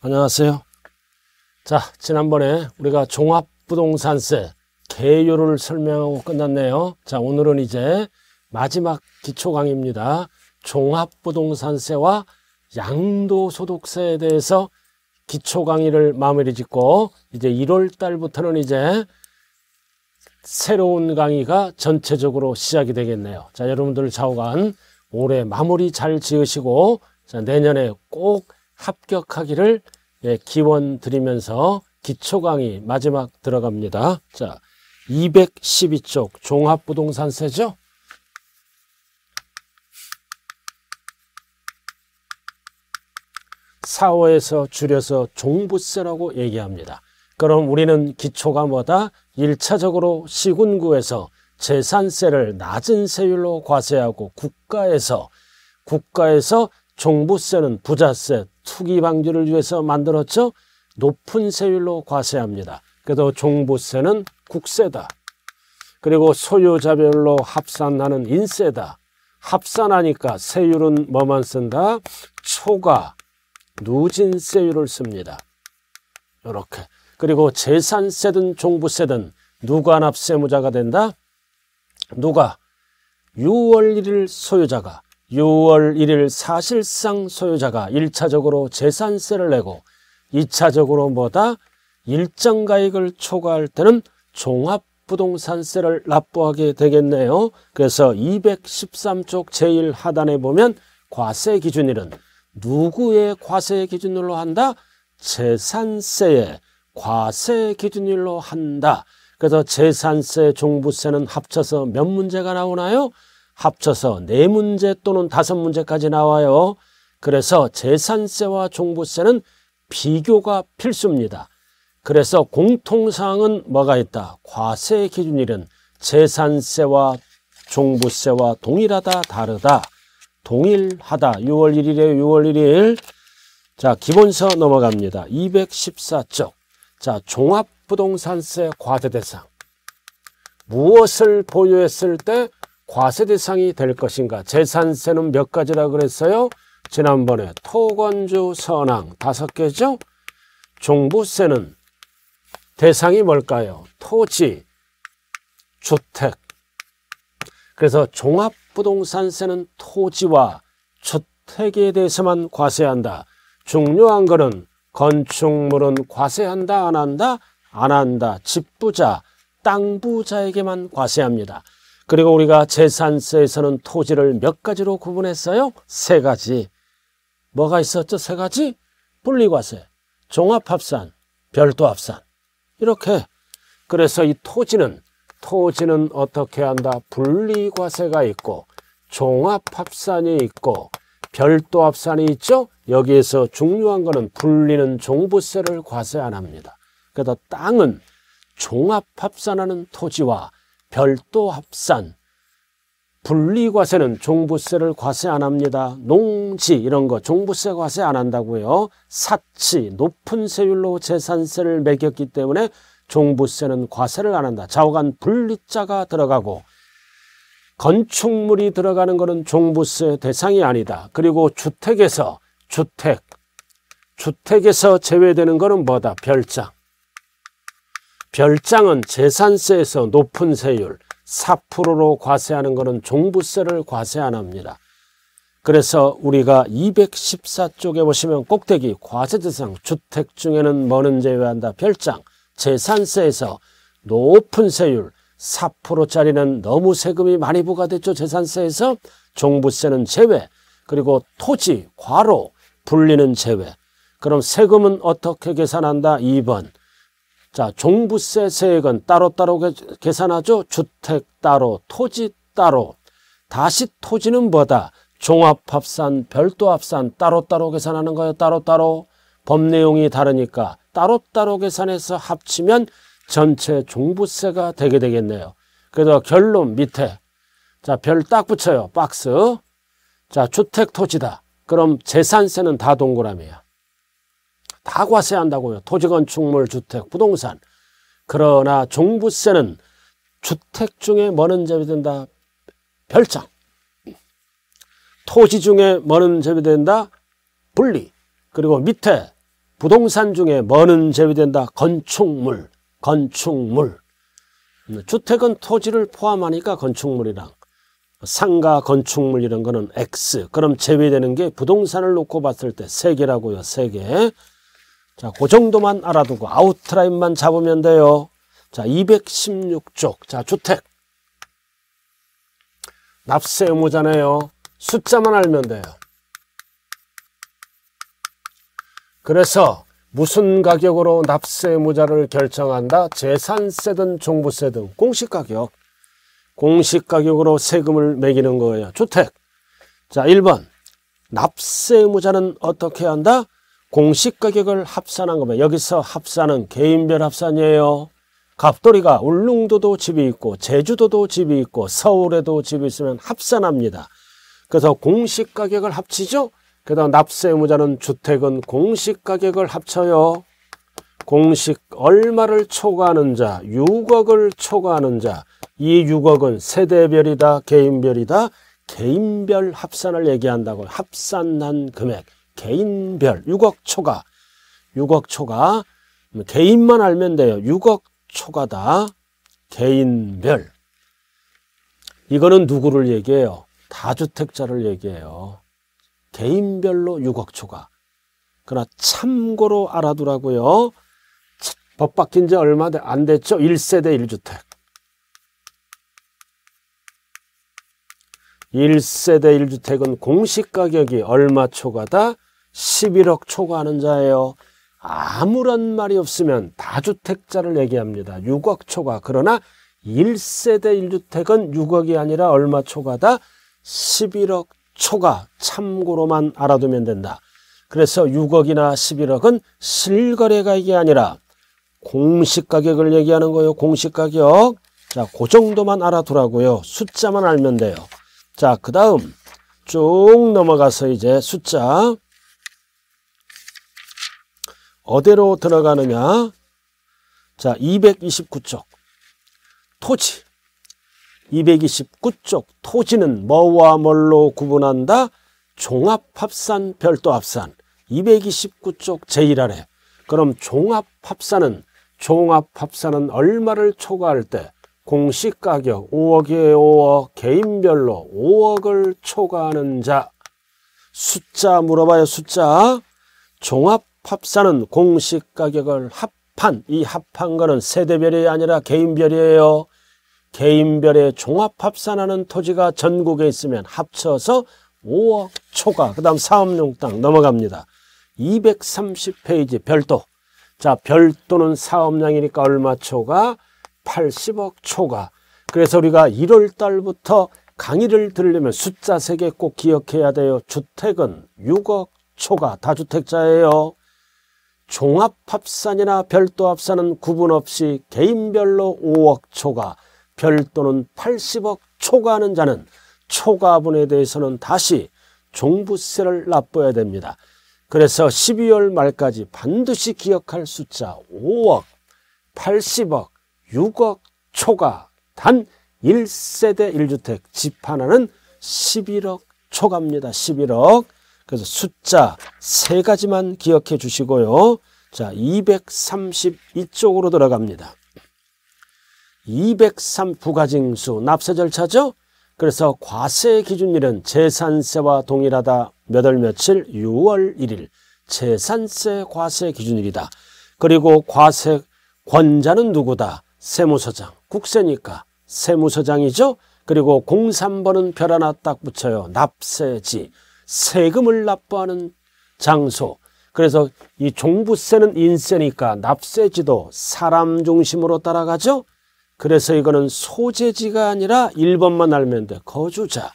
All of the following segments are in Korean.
안녕하세요. 자, 지난번에 우리가 종합부동산세 개요를 설명하고 끝났네요. 자, 오늘은 이제 마지막 기초 강의입니다. 종합부동산세와 양도소득세에 대해서 기초 강의를 마무리 짓고 이제 1월 달부터는 이제 새로운 강의가 전체적으로 시작이 되겠네요. 자, 여러분들 좌우간 올해 마무리 잘 지으시고 자, 내년에 꼭 합격하기를 예, 기원 드리면서 기초 강의 마지막 들어갑니다. 자, 212쪽 종합부동산세죠? 사호에서 줄여서 종부세라고 얘기합니다. 그럼 우리는 기초가 뭐다? 1차적으로 시군구에서 재산세를 낮은 세율로 과세하고 국가에서 국가에서 종부세는 부자세, 투기 방지를 위해서 만들었죠. 높은 세율로 과세합니다. 그래도 종부세는 국세다. 그리고 소유자별로 합산하는 인세다. 합산하니까 세율은 뭐만 쓴다? 초과, 누진세율을 씁니다. 이렇게. 그리고 재산세든 종부세든 누가 납세무자가 된다? 누가? 6월 1일 소유자가 6월 1일 사실상 소유자가 1차적으로 재산세를 내고 2차적으로 뭐다 일정 가액을 초과할 때는 종합부동산세를 납부하게 되겠네요. 그래서 213쪽 제1하단에 보면 과세 기준일은 누구의 과세 기준일로 한다? 재산세의 과세 기준일로 한다. 그래서 재산세, 종부세는 합쳐서 몇 문제가 나오나요? 합쳐서 네문제 또는 다섯 문제까지 나와요. 그래서 재산세와 종부세는 비교가 필수입니다. 그래서 공통사항은 뭐가 있다? 과세 기준일은 재산세와 종부세와 동일하다 다르다 동일하다 6월 1일에 6월 1일 자 기본서 넘어갑니다 214쪽 자 종합부동산세 과세 대상 무엇을 보유했을 때 과세 대상이 될 것인가 재산세는 몇 가지라 그랬어요? 지난번에 토건주 선왕 다섯 개죠? 종부세는 대상이 뭘까요? 토지, 주택. 그래서 종합부동산세는 토지와 주택에 대해서만 과세한다. 중요한 거는 건축물은 과세한다 안 한다? 안 한다. 집부자, 땅부자에게만 과세합니다. 그리고 우리가 재산세에서는 토지를 몇 가지로 구분했어요? 세 가지. 뭐가 있었죠? 세 가지? 분리과세, 종합합산, 별도합산. 이렇게. 그래서 이 토지는, 토지는 어떻게 한다? 분리과세가 있고, 종합합산이 있고, 별도합산이 있죠? 여기에서 중요한 거는 분리는 종부세를 과세 안 합니다. 그래서 그러니까 땅은 종합합산하는 토지와 별도 합산, 분리과세는 종부세를 과세 안 합니다. 농지 이런 거 종부세 과세 안 한다고요. 사치 높은 세율로 재산세를 매겼기 때문에 종부세는 과세를 안 한다. 좌우간 분리자가 들어가고 건축물이 들어가는 것은 종부세 대상이 아니다. 그리고 주택에서 주택, 주택에서 제외되는 것은 뭐다? 별장 별장은 재산세에서 높은 세율 4%로 과세하는 것은 종부세를 과세 안 합니다. 그래서 우리가 214쪽에 보시면 꼭대기 과세대상 주택 중에는 뭐는 제외한다 별장 재산세에서 높은 세율 4%짜리는 너무 세금이 많이 부과됐죠 재산세에서 종부세는 제외 그리고 토지 과로 불리는 제외 그럼 세금은 어떻게 계산한다 2번 자, 종부세 세액은 따로따로 계산하죠. 주택 따로, 토지 따로. 다시 토지는 뭐다? 종합합산, 별도합산 따로따로 계산하는 거예요. 따로따로. 법 내용이 다르니까 따로따로 계산해서 합치면 전체 종부세가 되게 되겠네요. 그래서 결론 밑에 자별 딱 붙여요. 박스. 자 주택 토지다. 그럼 재산세는 다 동그라미야. 다 과세한다고요. 토지 건축물, 주택, 부동산. 그러나 종부세는 주택 중에 뭐는 제비된다 별장. 토지 중에 뭐는 제비된다 분리. 그리고 밑에 부동산 중에 뭐는 제외된다. 건축물, 건축물. 주택은 토지를 포함하니까 건축물이랑 상가 건축물 이런 거는 X. 그럼 제외되는 게 부동산을 놓고 봤을 때 세 개라고요. 세 개. 자, 그 정도만 알아두고 아웃라인만 잡으면 돼요. 자, 216쪽. 자, 주택. 납세 의무잖아요. 숫자만 알면 돼요. 그래서 무슨 가격으로 납세 의무자를 결정한다? 재산세든 종부세든 공시가격. 공시가격으로 세금을 매기는 거예요. 주택. 자, 1번. 납세 의무자는 어떻게 한다? 공식 가격을 합산한 겁니다. 여기서 합산은 개인별 합산이에요. 갑돌이가 울릉도도 집이 있고 제주도도 집이 있고 서울에도 집이 있으면 합산합니다. 그래서 공식 가격을 합치죠. 그다음 납세 의무자는 주택은 공식 가격을 합쳐요. 공식 얼마를 초과하는 자, 6억을 초과하는 자, 이 6억은 세대별이다, 개인별이다, 개인별 합산을 얘기한다고 합산한 금액. 개인별 6억 초과 6억 초과 개인만 알면 돼요. 6억 초과다. 개인별. 이거는 누구를 얘기해요? 다주택자를 얘기해요. 개인별로 6억 초과. 그러나 참고로 알아두라고요. 법 바뀐 지 얼마 안 됐죠? 1세대 1주택. 1세대 1주택은 공시가격이 얼마 초과다? 11억 초과하는 자예요. 아무런 말이 없으면 다주택자를 얘기합니다. 6억 초과. 그러나 1세대 1주택은 6억이 아니라 얼마 초과다? 11억 초과. 참고로만 알아두면 된다. 그래서 6억이나 11억은 실거래가액이 아니라 공시가격을 얘기하는 거예요. 공시가격. 자, 그 정도만 알아두라고요. 숫자만 알면 돼요. 자, 그 다음 쭉 넘어가서 이제 숫자 어디로 들어가느냐? 자, 229쪽. 토지. 229쪽. 토지는 뭐와 뭘로 구분한다? 종합합산, 별도합산. 229쪽 제1항에. 그럼 종합합산은, 종합합산은 얼마를 초과할 때 공시가격 5억에 5억, 개인별로 5억을 초과하는 자. 숫자 물어봐요, 숫자. 종합 팝사는 공식 가격을 합한 이 합한 거는 세대별이 아니라 개인별이에요. 개인별의 종합 합산하는 토지가 전국에 있으면 합쳐서 5억 초과 그 다음 사업용 땅 넘어갑니다. 230페이지 별도 자 별도는 사업량이니까 얼마 초과 80억 초과 그래서 우리가 1월 달부터 강의를 들으려면 숫자 3개 꼭 기억해야 돼요. 주택은 6억 초과 다주택자예요. 종합합산이나 별도합산은 구분 없이 개인별로 5억 초과, 별도는 80억 초과하는 자는 초과분에 대해서는 다시 종부세를 납부해야 됩니다. 그래서 12월 말까지 반드시 기억할 숫자 5억, 80억, 6억 초과, 단 1세대 1주택 집 하나는 11억 초과입니다. 11억. 그래서 숫자 세 가지만 기억해 주시고요. 자, 232쪽으로 들어갑니다. 203 부가징수 납세 절차죠? 그래서 과세 기준일은 재산세와 동일하다. 몇 월 며칠? 6월 1일. 재산세 과세 기준일이다. 그리고 과세 권자는 누구다? 세무서장. 국세니까 세무서장이죠? 그리고 03번은 별 하나 딱 붙여요. 납세지. 세금을 납부하는 장소 그래서 이 종부세는 인세니까 납세지도 사람 중심으로 따라가죠 그래서 이거는 소재지가 아니라 1번만 알면 돼 거주자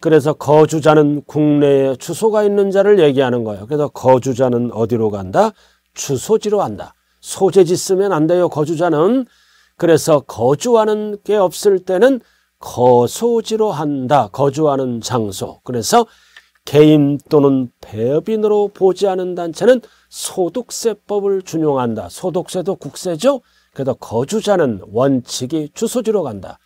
그래서 거주자는 국내에 주소가 있는 자를 얘기하는 거예요 그래서 거주자는 어디로 간다? 주소지로 간다 소재지 쓰면 안 돼요 거주자는 그래서 거주하는 게 없을 때는 거소지로 한다 거주하는 장소 그래서 개인 또는 폐업인으로 보지 않은 단체는 소득세법을 준용한다. 소득세도 국세죠. 그래서 거주자는 원칙이 주소지로 간다.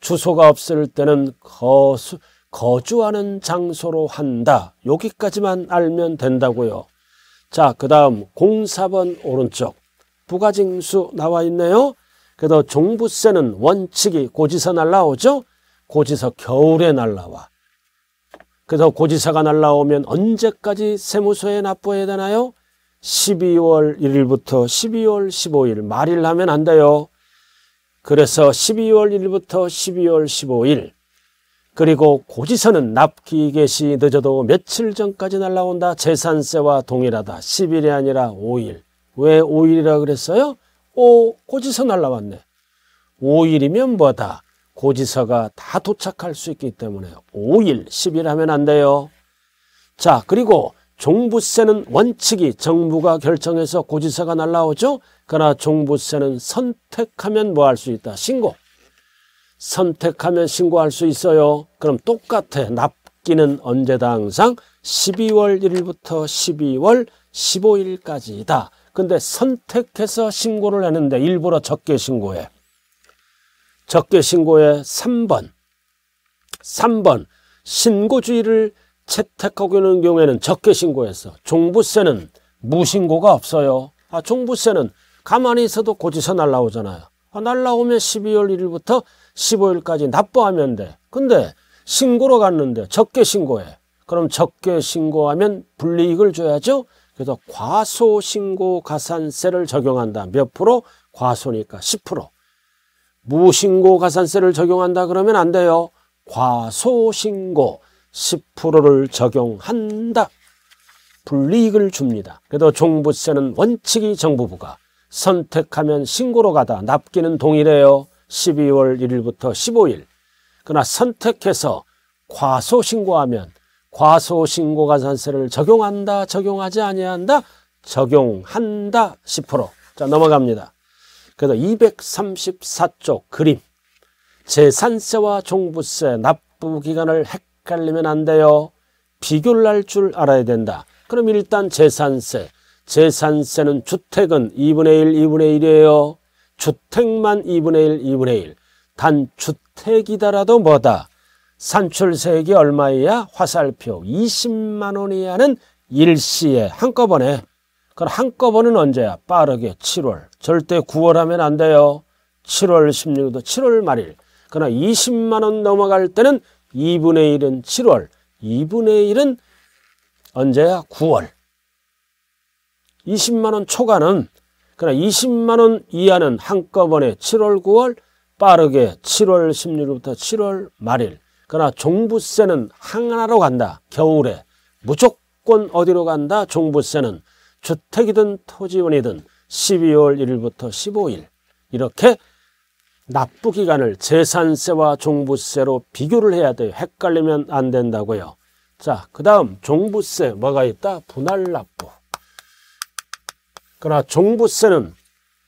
주소가 없을 때는 거수, 거주하는 장소로 한다. 여기까지만 알면 된다고요. 자, 그 다음 04번 오른쪽 부가징수 나와 있네요. 그래서 종부세는 원칙이 고지서 날라오죠. 고지서 겨울에 날라와. 그래서 고지서가 날라오면 언제까지 세무서에 납부해야 되나요? 12월 1일부터 12월 15일 말일 하면 안 돼요. 그래서 12월 1일부터 12월 15일 그리고 고지서는 납기 개시 늦어도 며칠 전까지 날라온다. 재산세와 동일하다. 10일이 아니라 5일. 왜 5일이라 그랬어요? 오 고지서 날라왔네. 5일이면 뭐다? 고지서가 다 도착할 수 있기 때문에 5일, 10일 하면 안 돼요. 자, 그리고 종부세는 원칙이 정부가 결정해서 고지서가 날라오죠. 그러나 종부세는 선택하면 뭐 할 수 있다? 신고. 선택하면 신고할 수 있어요. 그럼 똑같아. 납기는 언제다 항상 12월 1일부터 12월 15일까지다. 근데 선택해서 신고를 하는데 일부러 적게 신고해. 적개 신고의 3번 3번 신고주의를 채택하고 있는 경우에는 적개신고에서 종부세는 무신고가 없어요. 아, 종부세는 가만히 있어도 고지서 날라오잖아요. 아, 날라오면 12월 1일부터 15일까지 납부하면 돼. 근데 신고로 갔는데 적개신고에 그럼 적게 신고하면 불이익을 줘야죠. 그래서 과소신고 가산세를 적용한다. 몇 프로? 과소니까 10%. 무신고 가산세를 적용한다 그러면 안 돼요. 과소신고 10%를 적용한다. 불이익을 줍니다. 그래도 종부세는 원칙이 정부부가 선택하면 신고로 가다 납기는 동일해요. 12월 1일부터 15일. 그러나 선택해서 과소신고하면 과소신고 가산세를 적용한다, 적용하지 아니한다, 적용한다 10%. 자 넘어갑니다. 그래서 2 3 4쪽 그림 재산세와 종부세 납부기간을 헷갈리면 안 돼요. 비교를 할 줄 알아야 된다. 그럼 일단 재산세. 재산세는 주택은 2분의 1, 2분의 1이에요. 주택만 2분의 1, 2분의 1. 단 주택이다라도 뭐다? 산출세액이 얼마이야? 화살표 20만 원 이하는 일시에 한꺼번에. 그럼 한꺼번은 언제야? 빠르게 7월. 절대 9월 하면 안 돼요. 7월 16일도 7월 말일. 그러나 20만 원 넘어갈 때는 2분의 1은 7월, 2분의 1은 언제야? 9월. 20만 원 초과는 그러나 20만 원 이하는 한꺼번에 7월, 9월 빠르게 7월 16일부터 7월 말일. 그러나 종부세는 항 하나로 간다. 겨울에 무조건 어디로 간다? 종부세는 주택이든 토지원이든 12월 1일부터 15일 이렇게 납부 기간을 재산세와 종부세로 비교를 해야 돼요. 헷갈리면 안 된다고요. 자, 그 다음 종부세 뭐가 있다? 분할 납부. 그러나 종부세는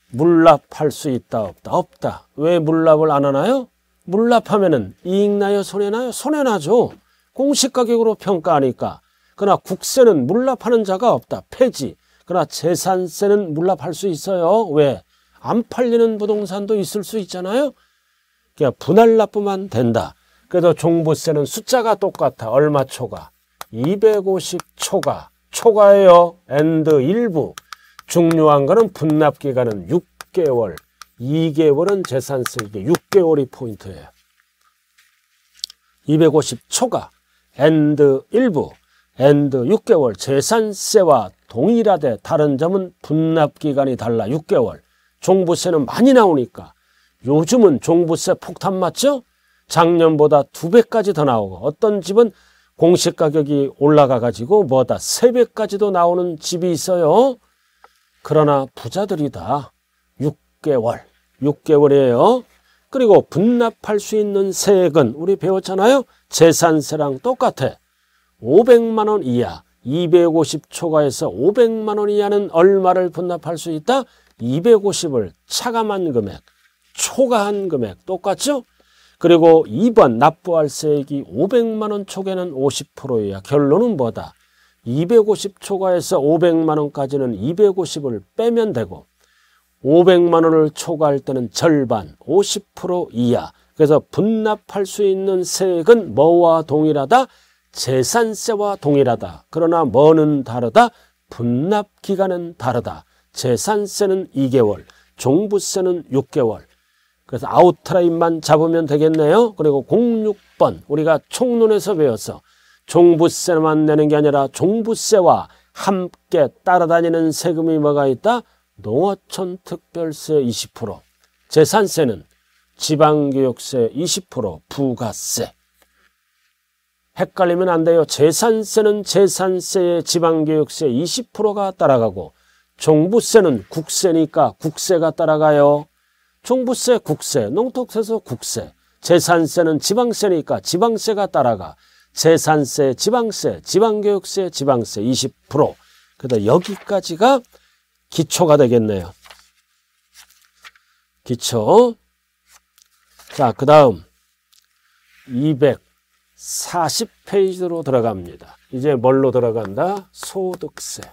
물납할 수 있다 없다? 없다. 왜 물납을 안 하나요? 물납하면은 이익나요? 손해나요? 손해나죠. 공시가격으로 평가하니까. 그러나 국세는 물납하는 자가 없다. 폐지. 그러나 재산세는 물납할 수 있어요. 왜? 안 팔리는 부동산도 있을 수 있잖아요. 그러니까 분할납부만 된다. 그래서 종부세는 숫자가 똑같아. 얼마 초과? 250 초과. 초과예요. 엔드 일부. 중요한 거는 분납 기간은 6개월. 2개월은 재산세. 이게 6개월이 포인트예요. 250 초과. 엔드 일부. a 드 d 6개월 재산세와 동일하되 다른 점은 분납기간이 달라 6개월 종부세는 많이 나오니까 요즘은 종부세 폭탄 맞죠? 작년보다 두배까지더 나오고 어떤 집은 공시가격이 올라가 가지고 뭐다 세배까지도 나오는 집이 있어요 그러나 부자들이다 6개월 6개월이에요 그리고 분납할 수 있는 세액은 우리 배웠잖아요 재산세랑 똑같아 500만 원 이하 250 초과해서 500만 원 이하는 얼마를 분납할 수 있다? 250을 차감한 금액, 초과한 금액 똑같죠? 그리고 2번 납부할 세액이 500만 원 초과는 50% 이하. 결론은 뭐다? 250 초과해서 500만 원까지는 250을 빼면 되고 500만 원을 초과할 때는 절반, 50% 이하. 그래서 분납할 수 있는 세액은 뭐와 동일하다? 재산세와 동일하다. 그러나 뭐는 다르다. 분납 기간은 다르다. 재산세는 2개월, 종부세는 6개월. 그래서 아웃라인만 잡으면 되겠네요. 그리고 06번 우리가 총론에서 배워서 종부세만 내는 게 아니라 종부세와 함께 따라다니는 세금이 뭐가 있다? 농어촌 특별세 20%, 재산세는 지방교육세 20%, 부가세 헷갈리면 안 돼요. 재산세는 재산세의 지방교육세 20%가 따라가고 종부세는 국세니까 국세가 따라가요. 종부세, 국세, 농특세서 국세, 재산세는 지방세니까 지방세가 따라가. 재산세, 지방세, 지방교육세, 지방세 20%. 그래 여기까지가 기초가 되겠네요. 기초. 자, 그 다음 200. 40페이지로 들어갑니다. 이제 뭘로 들어간다? 소득세.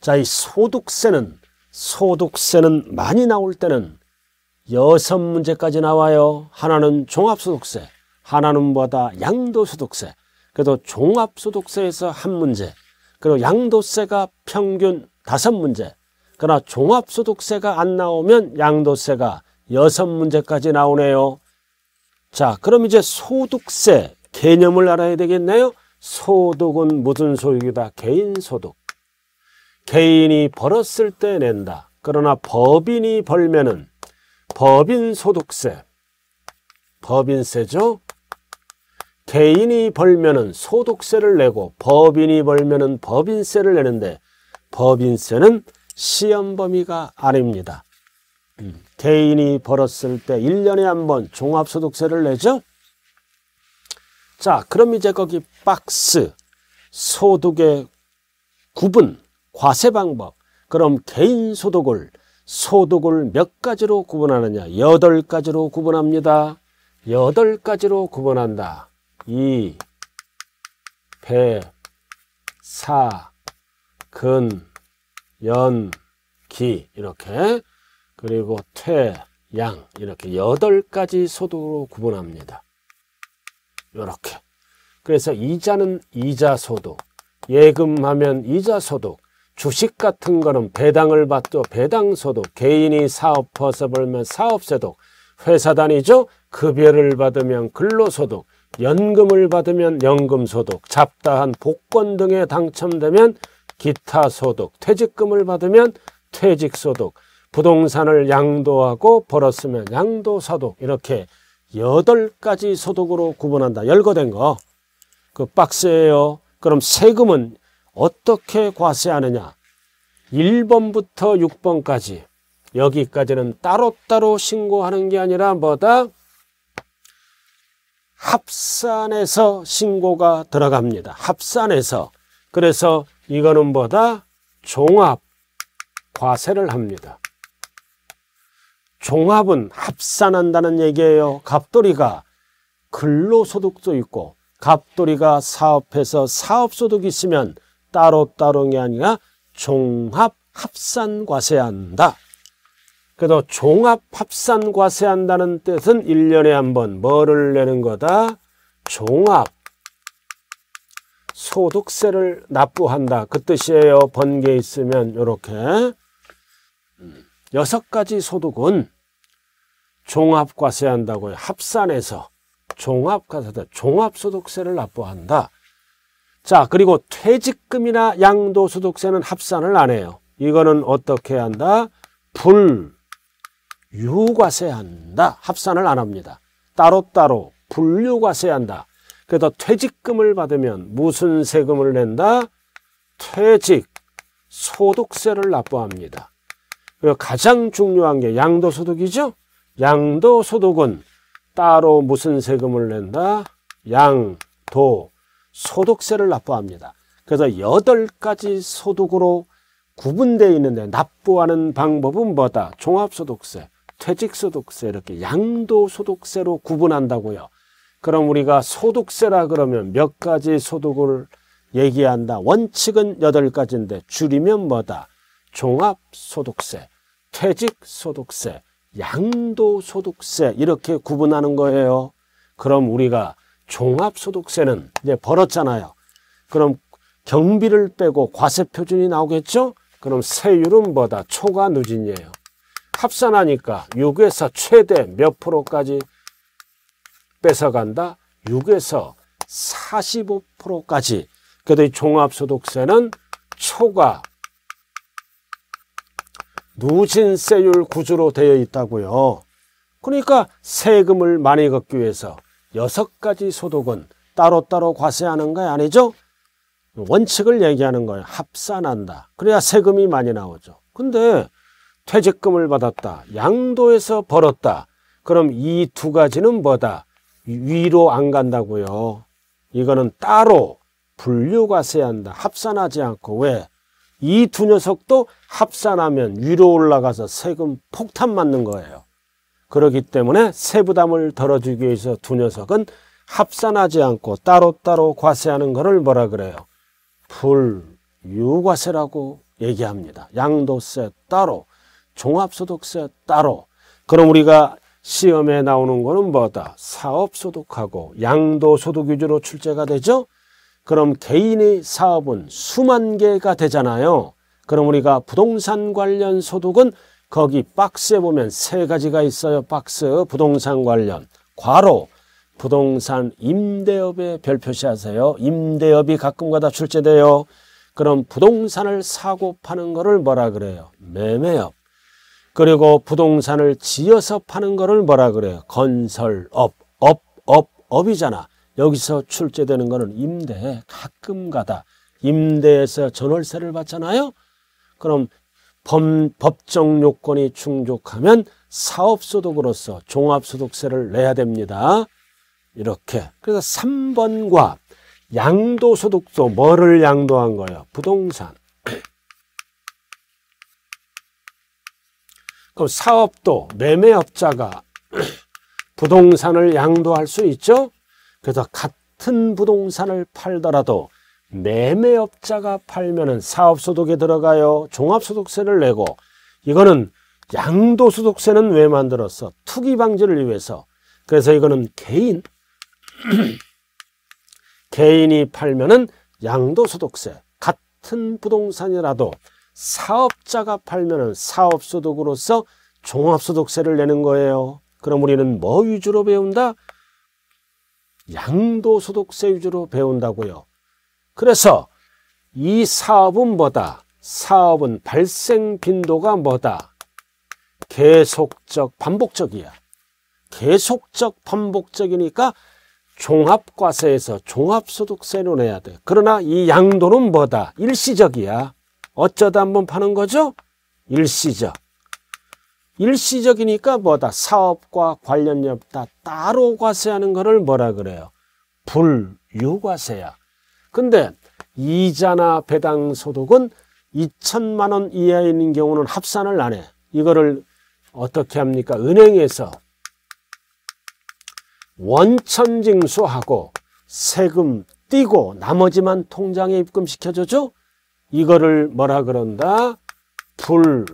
자, 이 소득세는 소득세는 많이 나올 때는 여섯 문제까지 나와요. 하나는 종합소득세, 하나는 뭐다 양도소득세. 그래도 종합소득세에서 한 문제, 그리고 양도세가 평균 다섯 문제. 그러나 종합소득세가 안 나오면 양도세가 여섯 문제까지 나오네요. 자, 그럼 이제 소득세 개념을 알아야 되겠네요. 소득은 무슨 소득이다? 개인 소득. 개인이 벌었을 때 낸다. 그러나 법인이 벌면은 법인 소득세. 법인세죠. 개인이 벌면은 소득세를 내고 법인이 벌면은 법인세를 내는데 법인세는 시험 범위가 아닙니다. 개인이 벌었을 때 1년에 한 번 종합소득세를 내죠? 자, 그럼 이제 거기 박스, 소득의 구분, 과세 방법. 그럼 개인 소득을, 소득을 몇 가지로 구분하느냐? 여덟 가지로 구분합니다. 여덟 가지로 구분한다. 2, 배, 사, 근, 연, 기. 이렇게. 그리고 퇴, 양 이렇게 여덟 가지 소득으로 구분합니다. 이렇게 그래서 이자는 이자 소득, 예금하면 이자 소득, 주식 같은 거는 배당을 받죠. 배당 소득, 개인이 사업 퍼서 벌면 사업 소득, 회사 다니죠. 급여를 받으면 근로소득, 연금을 받으면 연금소득, 잡다한 복권 등에 당첨되면 기타소득, 퇴직금을 받으면 퇴직소득, 부동산을 양도하고 벌었으면 양도소득 이렇게 여덟 가지 소득으로 구분한다. 열거된 거. 그 박스예요. 그럼 세금은 어떻게 과세하느냐? 1번부터 6번까지 여기까지는 따로따로 신고하는 게 아니라 뭐다? 합산해서 신고가 들어갑니다. 합산해서. 그래서 이거는 뭐다? 종합 과세를 합니다. 종합은 합산한다는 얘기예요. 갑돌이가 근로소득도 있고 갑돌이가 사업해서 사업소득이 있으면 따로따로이 아니라 종합 합산 과세한다. 그래도 종합 합산 과세한다는 뜻은 1년에 한 번 뭐를 내는 거다? 종합 소득세를 납부한다. 그 뜻이에요. 번개 있으면 이렇게 여섯 가지 소득은 종합과세한다고 합산해서 종합과세다. 종합소득세를 납부한다. 자, 그리고 퇴직금이나 양도소득세는 합산을 안 해요. 이거는 어떻게 한다? 분류과세한다. 합산을 안 합니다. 따로따로 분류과세한다. 그래서 퇴직금을 받으면 무슨 세금을 낸다? 퇴직 소득세를 납부합니다. 가장 중요한 게 양도소득이죠. 양도소득은 따로 무슨 세금을 낸다? 양도 소득세를 납부합니다. 그래서 여덟 가지 소득으로 구분되어 있는데 납부하는 방법은 뭐다? 종합소득세, 퇴직소득세 이렇게 양도소득세로 구분한다고요. 그럼 우리가 소득세라 그러면 몇 가지 소득을 얘기한다. 원칙은 여덟 가지인데 줄이면 뭐다? 종합소득세. 퇴직소득세, 양도소득세 이렇게 구분하는 거예요. 그럼 우리가 종합소득세는 이제 벌었잖아요. 그럼 경비를 빼고 과세표준이 나오겠죠? 그럼 세율은 뭐다? 초과 누진이에요. 합산하니까 6에서 최대 몇 프로까지 뺏어간다? 6에서 45%까지. 그래도 이 종합소득세는 초과 누진세율 구조로 되어 있다고요. 그러니까 세금을 많이 걷기 위해서 여섯 가지 소득은 따로따로 과세하는 거 아니죠? 원칙을 얘기하는 거예요. 합산한다. 그래야 세금이 많이 나오죠. 근데 퇴직금을 받았다. 양도에서 벌었다. 그럼 이 두 가지는 뭐다? 위로 안 간다고요. 이거는 따로 분류 과세한다. 합산하지 않고 왜? 이두 녀석도 합산하면 위로 올라가서 세금 폭탄 맞는 거예요. 그렇기 때문에 세부담을 덜어주기 위해서 두 녀석은 합산하지 않고 따로따로 과세하는 것을 뭐라 그래요? 불유과세라고 얘기합니다. 양도세 따로, 종합소득세 따로. 그럼 우리가 시험에 나오는 거는 뭐다? 사업소득하고 양도소득 위주로 출제가 되죠? 그럼 개인의 사업은 수만 개가 되잖아요. 그럼 우리가 부동산 관련 소득은 거기 박스에 보면 세 가지가 있어요. 박스 부동산 관련 과로 부동산 임대업에 별표시하세요. 임대업이 가끔가다 출제돼요. 그럼 부동산을 사고 파는 거를 뭐라 그래요? 매매업. 그리고 부동산을 지어서 파는 거를 뭐라 그래요? 건설업. 업, 업, 업이잖아. 여기서 출제되는 것은 임대 에 가끔 가다 임대에서 전월세를 받잖아요. 그럼 범, 법정 요건이 충족하면 사업소득으로서 종합소득세를 내야 됩니다. 이렇게 그래서 3번과 양도소득도 뭐를 양도한 거예요? 부동산 그럼 사업도 매매업자가 부동산을 양도할 수 있죠? 그래서 같은 부동산을 팔더라도 매매업자가 팔면은 사업소득에 들어가요. 종합소득세를 내고 이거는 양도소득세는 왜 만들었어? 투기 방지를 위해서. 그래서 이거는 개인 개인이 팔면은 양도소득세 같은 부동산이라도 사업자가 팔면은 사업소득으로서 종합소득세를 내는 거예요. 그럼 우리는 뭐 위주로 배운다? 양도소득세 위주로 배운다고요. 그래서 이 사업은 뭐다? 사업은 발생 빈도가 뭐다? 계속적 반복적이야. 계속적 반복적이니까 종합과세에서 종합소득세로 내야 돼. 그러나 이 양도는 뭐다? 일시적이야. 어쩌다 한번 파는 거죠? 일시적. 일시적이니까 뭐다 사업과 관련 이 없다 따로 과세하는 거를 뭐라 그래요 불유과세야 근데 이자나 배당소득은 2천만 원 이하에 있는 경우는 합산을 안해 이거를 어떻게 합니까 은행에서 원천징수하고 세금 띄고 나머지만 통장에 입금시켜줘죠 이거를 뭐라 그런다 불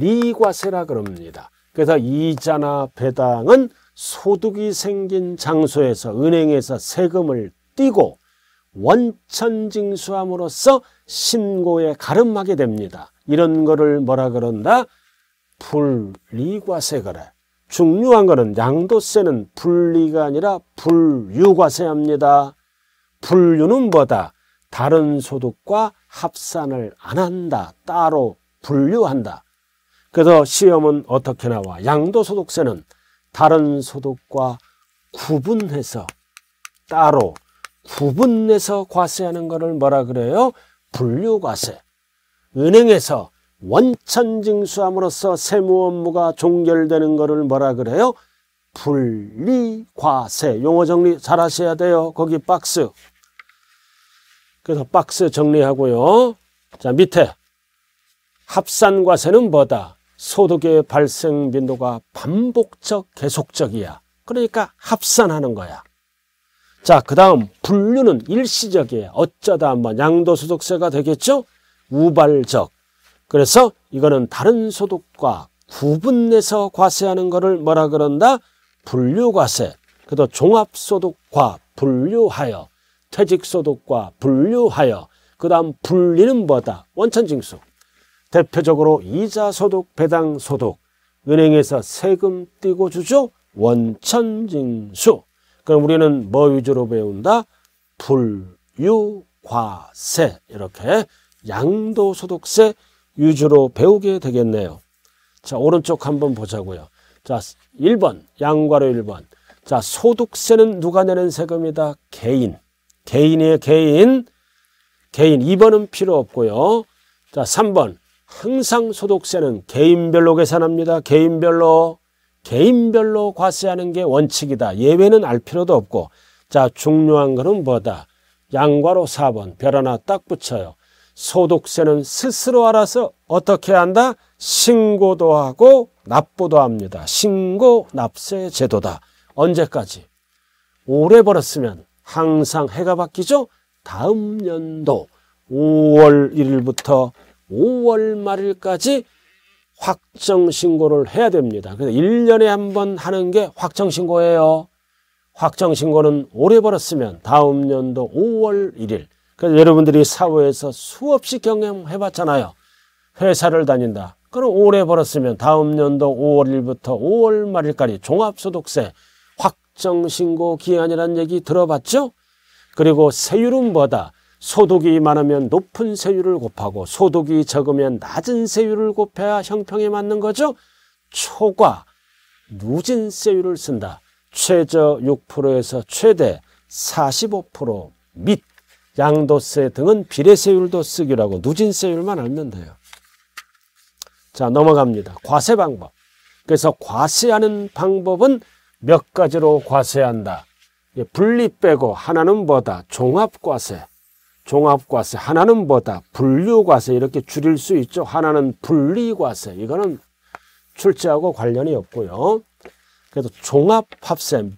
리과세라 그럽니다. 그래서 이자나 배당은 소득이 생긴 장소에서 은행에서 세금을 떼고 원천징수함으로써 신고에 가름하게 됩니다. 이런 거를 뭐라 그런다? 불리과세 거래. 중요한 거는 양도세는 분리가 아니라 불유과세합니다. 불유는 뭐다? 다른 소득과 합산을 안 한다. 따로 분류한다. 그래서 시험은 어떻게 나와? 양도소득세는 다른 소득과 구분해서 따로 구분해서 과세하는 것을 뭐라 그래요? 분류과세. 은행에서 원천 징수함으로써 세무 업무가 종결되는 것을 뭐라 그래요? 분리과세. 용어 정리 잘 하셔야 돼요. 거기 박스. 그래서 박스 정리하고요. 자, 밑에 합산과세는 뭐다? 소득의 발생 빈도가 반복적 계속적이야. 그러니까 합산하는 거야. 자, 그 다음 분류는 일시적이에요. 어쩌다 한번 양도소득세가 되겠죠? 우발적. 그래서 이거는 다른 소득과 구분해서 과세하는 거를 뭐라 그런다? 분류과세. 그래서 종합소득과 분류하여, 퇴직소득과 분류하여, 그 다음 분리는 뭐다? 원천징수. 대표적으로 이자 소득, 배당 소득, 은행에서 세금 띄고 주죠. 원천징수. 그럼 우리는 뭐 위주로 배운다? 불유과세 이렇게 양도소득세 위주로 배우게 되겠네요. 자 오른쪽 한번 보자고요. 자 1번 양과로 1번 자 소득세는 누가 내는 세금이다? 개인 개인이에요 개인 개인 2번은 필요 없고요. 자 3번 항상 소득세는 개인별로 계산합니다. 개인별로 개인별로 과세하는 게 원칙이다. 예외는 알 필요도 없고 자 중요한 거는 뭐다. 양과로 4번 별 하나 딱 붙여요. 소득세는 스스로 알아서 어떻게 한다? 신고도 하고 납부도 합니다. 신고 납세 제도다. 언제까지? 오래 벌었으면 항상 해가 바뀌죠? 다음 연도 5월 1일부터 5월 말일까지 확정 신고를 해야 됩니다. 그래서 1년에 한 번 하는 게 확정 신고예요. 확정 신고는 오래 벌었으면 다음 연도 5월 1일. 그래서 여러분들이 사회에서 수없이 경험해 봤잖아요. 회사를 다닌다. 그럼 오래 벌었으면 다음 연도 5월 1일부터 5월 말일까지 종합소득세 확정 신고 기한이라는 얘기 들어봤죠? 그리고 세율은 뭐다? 소득이 많으면 높은 세율을 곱하고 소득이 적으면 낮은 세율을 곱해야 형평에 맞는 거죠. 초과, 누진 세율을 쓴다. 최저 6%에서 최대 45% 밑, 양도세 등은 비례세율도 쓰기라고 누진세율만 알면 돼요. 자 넘어갑니다. 과세 방법. 그래서 과세하는 방법은 몇 가지로 과세한다. 분리 빼고 하나는 뭐다? 종합과세. 종합과세, 하나는 뭐다? 분류과세 이렇게 줄일 수 있죠. 하나는 분리과세. 이거는 출제하고 관련이 없고요. 그래도 종합합세,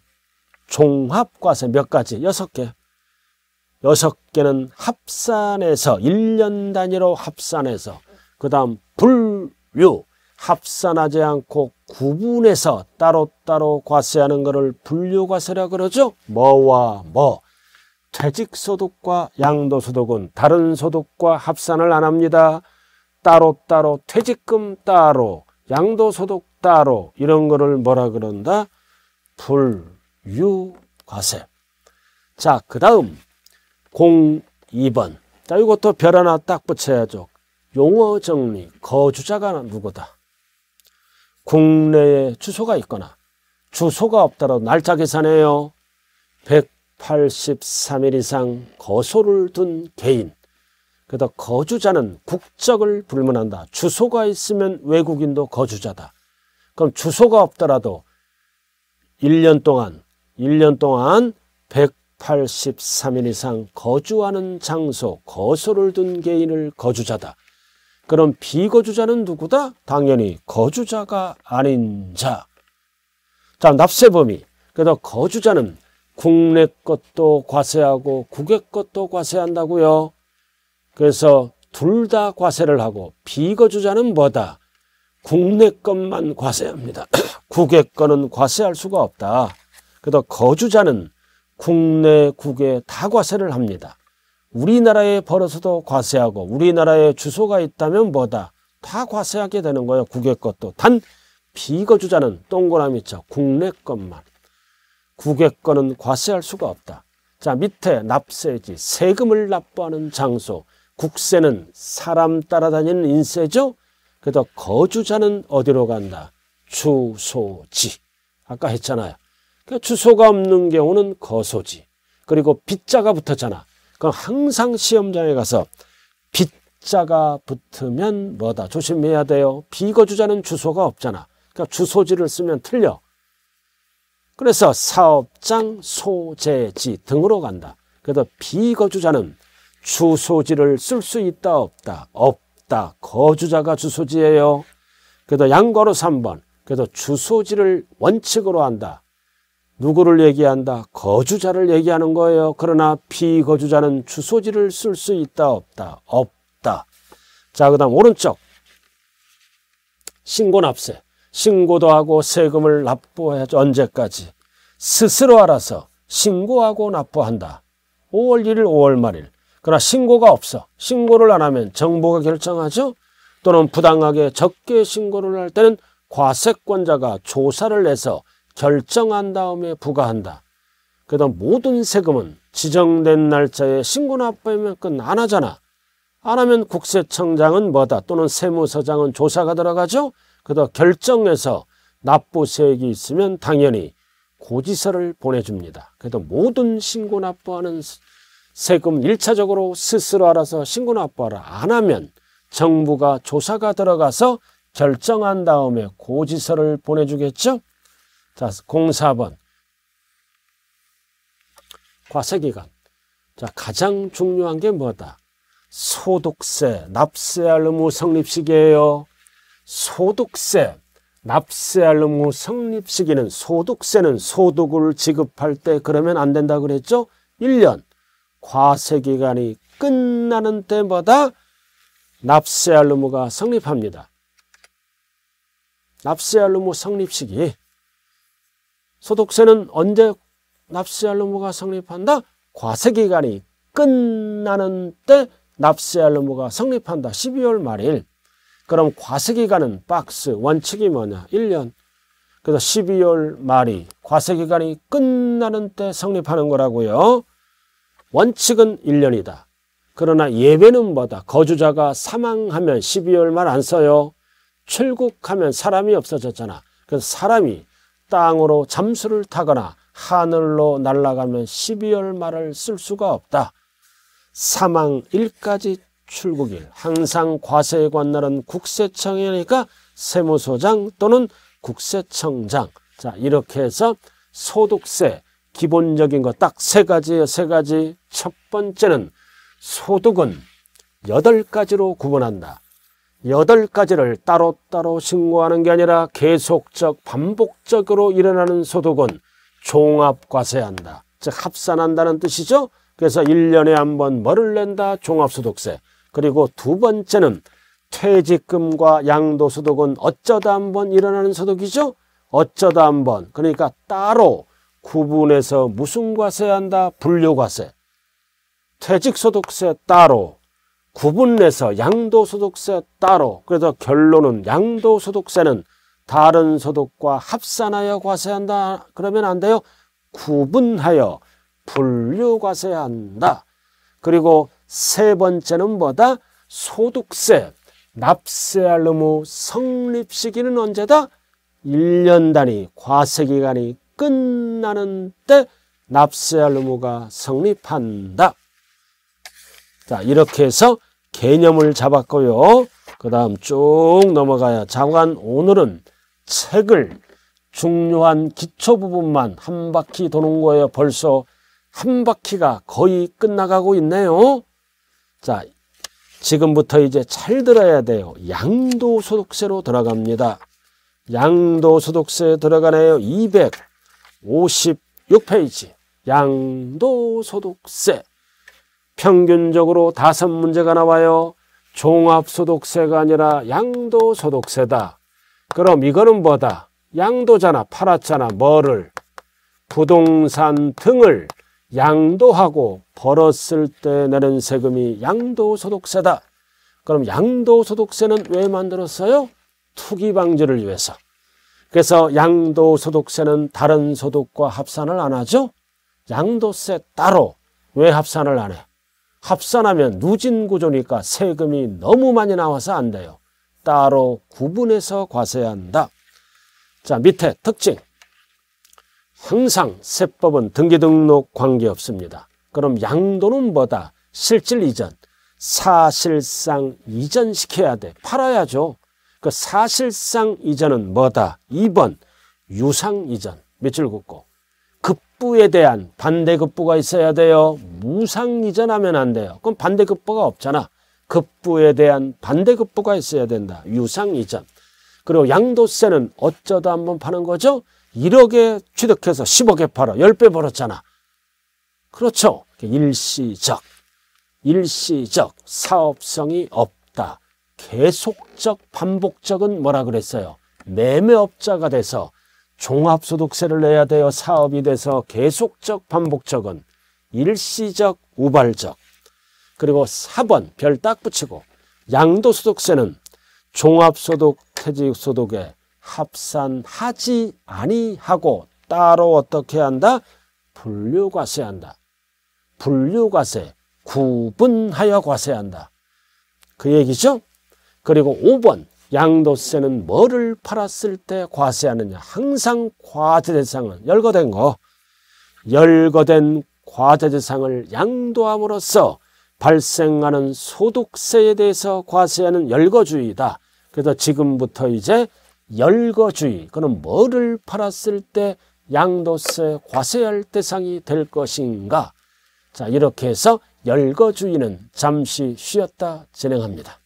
종합과세 몇 가지? 여섯 개. 여섯 개는 합산해서 1년 단위로 합산해서 그 다음 분류 합산하지 않고 구분해서 따로따로 과세하는 것을 분류과세라 그러죠. 뭐와 뭐 퇴직소득과 양도소득은 다른 소득과 합산을 안 합니다. 따로따로 퇴직금 따로 양도소득 따로 이런 거를 뭐라 그런다? 불유과세. 자, 그 다음 02번. 자, 이것도 별 하나 딱 붙여야죠. 용어 정리, 거주자가 누구다? 국내에 주소가 있거나 주소가 없더라도 날짜 계산해요. 100 83일 이상 거소를 둔 개인 그다 거주자는 국적을 불문한다. 주소가 있으면 외국인도 거주자다. 그럼 주소가 없더라도 1년 동안 1년 동안 183일 이상 거주하는 장소 거소를 둔 개인을 거주자다. 그럼 비거주자는 누구다? 당연히 거주자가 아닌 자. 자, 납세범위. 그래서 거주자는 국내 것도 과세하고 국외 것도 과세한다고요. 그래서 둘 다 과세를 하고 비거주자는 뭐다? 국내 것만 과세합니다. 국외 거는 과세할 수가 없다. 그래도 거주자는 국내 국외 다 과세를 합니다. 우리나라에 벌어서도 과세하고 우리나라에 주소가 있다면 뭐다? 다 과세하게 되는 거예요. 국외 것도. 단 비거주자는 동그라미 쳐 국내 것만. 국외권은 과세할 수가 없다. 자 밑에 납세지 세금을 납부하는 장소 국세는 사람 따라다니는 인세죠. 그래서 거주자는 어디로 간다. 주소지 아까 했잖아요. 그 주소가 없는 경우는 거소지 그리고 빚자가 붙었잖아. 그럼 항상 시험장에 가서 빚자가 붙으면 뭐다 조심해야 돼요. 비거주자는 주소가 없잖아. 그러니까 주소지를 쓰면 틀려. 그래서 사업장, 소재지 등으로 간다. 그래서 비거주자는 주소지를 쓸 수 있다 없다 없다 거주자가 주소지예요. 그래서 양거로 3번 그래서 주소지를 원칙으로 한다. 누구를 얘기한다? 거주자를 얘기하는 거예요. 그러나 비거주자는 주소지를 쓸 수 있다 없다 없다. 자, 그 다음 오른쪽. 신고납세. 신고도 하고 세금을 납부해야죠. 언제까지? 스스로 알아서 신고하고 납부한다. 5월 1일, 5월 말일. 그러나 신고가 없어. 신고를 안 하면 정부가 결정하죠. 또는 부당하게 적게 신고를 할 때는 과세권자가 조사를 해서 결정한 다음에 부과한다. 그다음 모든 세금은 지정된 날짜에 신고 납부하면 끝안 하잖아. 안 하면 국세청장은 뭐다 또는 세무서장은 조사가 들어가죠. 그다 결정해서 납부 세액이 있으면 당연히 고지서를 보내줍니다. 그래도 모든 신고 납부하는 세금 일차적으로 스스로 알아서 신고 납부하안 하면 정부가 조사가 들어가서 결정한 다음에 고지서를 보내주겠죠? 자, 04번. 과세기간. 자, 가장 중요한 게 뭐다? 소득세, 납세할 의무 성립 시기에요. 소득세, 납세할 의무 성립 시기는 소득세는 소득을 지급할 때 그러면 안 된다 그랬죠? 1년 과세 기간이 끝나는 때마다 납세할 의무가 성립합니다. 납세할 의무 성립 시기 소득세는 언제 납세할 의무가 성립한다? 과세 기간이 끝나는 때 납세할 의무가 성립한다. 12월 말일 그럼 과세기간은 박스, 원칙이 뭐냐? 1년. 그래서 12월 말이 과세기간이 끝나는 때 성립하는 거라고요. 원칙은 1년이다. 그러나 예배는 뭐다? 거주자가 사망하면 12월 말 안 써요. 출국하면 사람이 없어졌잖아. 그래서 사람이 땅으로 잠수를 타거나 하늘로 날아가면 12월 말을 쓸 수가 없다. 사망일까지 출국일 항상 과세에 관할은 국세청이니까 세무소장 또는 국세청장 자 이렇게 해서 소득세 기본적인 거 딱 세 가지예요 세 가지 첫 번째는 소득은 여덟 가지로 구분한다 여덟 가지를 따로따로 신고하는 게 아니라 계속적 반복적으로 일어나는 소득은 종합과세한다 즉 합산한다는 뜻이죠 그래서 일년에 한 번 뭐를 낸다? 종합소득세. 그리고 두 번째는 퇴직금과 양도소득은 어쩌다 한 번 일어나는 소득이죠. 어쩌다 한번 그러니까 따로 구분해서 무슨 과세한다? 분류과세. 퇴직소득세 따로 구분해서 양도소득세 따로 그래서 결론은 양도소득세는 다른 소득과 합산하여 과세한다 그러면 안 돼요 구분하여 분류과세한다 그리고 세 번째는 뭐다? 소득세, 납세할르무 성립 시기는 언제다? 1년 단위, 과세기간이 끝나는 때납세할르무가 성립한다. 자, 이렇게 해서 개념을 잡았고요. 그 다음 쭉넘어가야 장관 오늘은 책을 중요한 기초 부분만 한 바퀴 도는 거예요. 벌써 한 바퀴가 거의 끝나가고 있네요. 자, 지금부터 이제 잘 들어야 돼요. 양도소득세로 들어갑니다. 양도소득세 들어가네요. 256페이지. 양도소득세. 평균적으로 다섯 문제가 나와요. 종합소득세가 아니라 양도소득세다. 그럼 이거는 뭐다? 양도잖아, 팔았잖아, 뭐를? 부동산 등을 양도하고 벌었을 때 내는 세금이 양도소득세다. 그럼 양도소득세는 왜 만들었어요? 투기 방지를 위해서. 그래서 양도소득세는 다른 소득과 합산을 안 하죠? 양도세 따로 왜 합산을 안 해? 합산하면 누진구조니까 세금이 너무 많이 나와서 안 돼요. 따로 구분해서 과세한다. 자, 밑에 특징. 항상 세법은 등기 등록 관계없습니다. 그럼 양도는 뭐다? 실질 이전, 사실상 이전시켜야 돼. 팔아야죠. 그 사실상 이전은 뭐다? 2번 유상 이전. 밑줄 긋고. 급부에 대한 반대급부가 있어야 돼요. 무상 이전하면 안 돼요. 그럼 반대급부가 없잖아. 급부에 대한 반대급부가 있어야 된다. 유상 이전. 그리고 양도세는 어쩌다 한번 파는 거죠? 1억에 취득해서 10억에 팔아 10배 벌었잖아. 그렇죠. 일시적, 일시적, 사업성이 없다. 계속적, 반복적은 뭐라 그랬어요? 매매업자가 돼서 종합소득세를 내야 되어 사업이 돼서 계속적, 반복적은 일시적, 우발적. 그리고 4번 별 딱 붙이고 양도소득세는 종합소득, 퇴직소득에 합산하지 아니하고 따로 어떻게 한다? 분류과세한다. 분류과세, 구분하여 과세한다. 그 얘기죠? 그리고 5번 양도세는 뭐를 팔았을 때 과세하느냐. 항상 과세대상은 열거된 거. 열거된 과세대상을 양도함으로써 발생하는 소득세에 대해서 과세하는 열거주의다. 그래서 지금부터 이제 열거주의 그는 뭐를 팔았을 때 양도세 과세할 대상이 될 것인가 자 이렇게 해서 열거주의는 잠시 쉬었다 진행합니다.